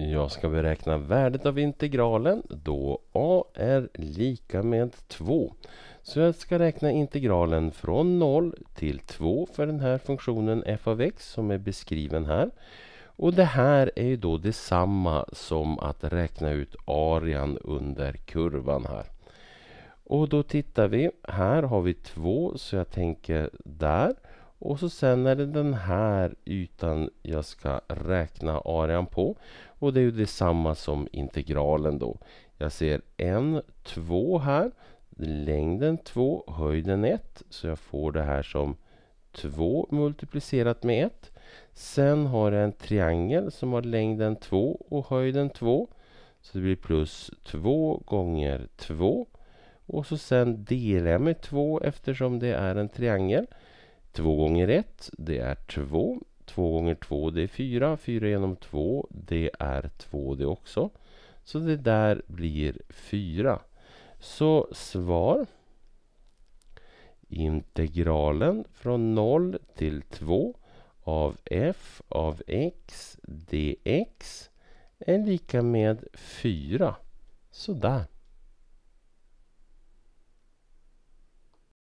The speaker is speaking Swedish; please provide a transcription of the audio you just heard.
Jag ska beräkna värdet av integralen då a är lika med 2. Så jag ska räkna integralen från 0 till 2 för den här funktionen f av x som är beskriven här. Och det här är ju då detsamma som att räkna ut arean under kurvan här. Och då tittar vi, här har vi 2 så jag tänker där. Och så sen är det den här ytan jag ska räkna arean på. Och det är ju detsamma som integralen då. Jag ser en, två här. Längden 2, höjden 1. Så jag får det här som 2 multiplicerat med 1. Sen har jag en triangel som har längden 2 och höjden 2. Så det blir plus 2 gånger 2. Och så sen delar jag med 2 eftersom det är en triangel. 2 gånger 1 det är 2. 2 gånger 2 det är 4. 4 genom 2 det är 2 det också. Så det där blir 4. Så svar integralen från 0 till 2 av f av x dx är lika med 4. Sådär.